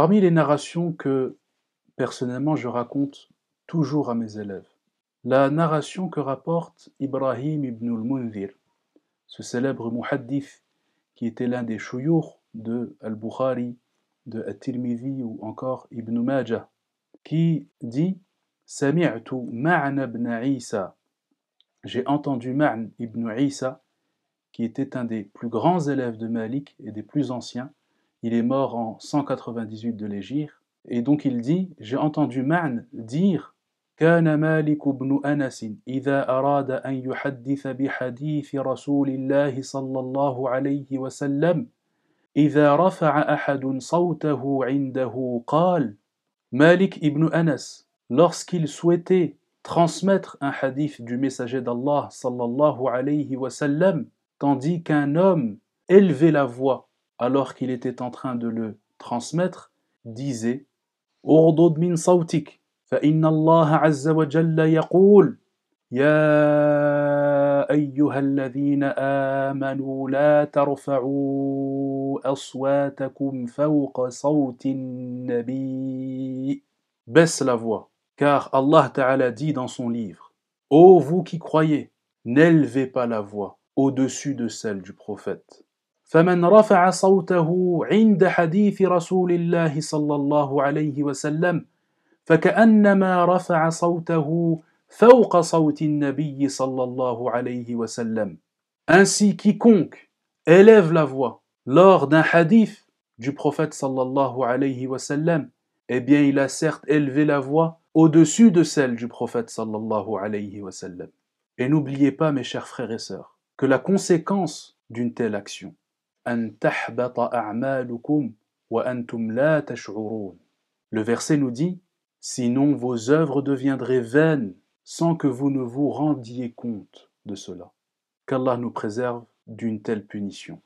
Parmi les narrations que, personnellement, je raconte toujours à mes élèves, la narration que rapporte Ibrahim ibn al ce célèbre muhaddif qui était l'un des chouyours de Al-Bukhari, de At-Tirmidhi ou encore Ibn Majah, qui dit Sami'tu man ibn Isa. J'ai entendu man ibn Isa, qui était un des plus grands élèves de Malik et des plus anciens, il est mort en 198 de l'Égypte. Et donc il dit J'ai entendu Ma'n dire كان مالك بن أنس إذا أراد أن يحدث بحديث رسول الله صلى الله عليه وسلم إذا رفع أحد صوته عنده قال Malik ibn Anas, lorsqu'il souhaitait transmettre un hadith du messager d'Allah sallallahu alayhi wa sallam, tandis qu'un homme élevait la voix alors qu'il était en train de le transmettre, disait sautik, min inna فإن الله عز وجل يقول يا أيها الذين آمنوا لا ترفعوا أصواتكم فوق صوت النبي Baisse la voix, car Allah Ta'ala dit dans son livre Ô vous qui croyez, n'élevez pas la voix au-dessus de celle du prophète. فمن رفع صوته عند حديث رسول الله صلى الله عليه وسلم فكانما رفع صوته فوق صوت النبي صلى الله عليه وسلم ainsi quiconque élève la voix lors d'un hadith du prophète صلى الله عليه وسلم eh bien il a certes élevé la voix au-dessus de celle du prophète صلى الله عليه وسلم et n'oubliez pas mes chers frères et sœurs que la conséquence d'une telle action Le verset nous dit Sinon vos œuvres deviendraient vaines sans que vous ne vous rendiez compte de cela. Qu'Allah nous préserve d'une telle punition.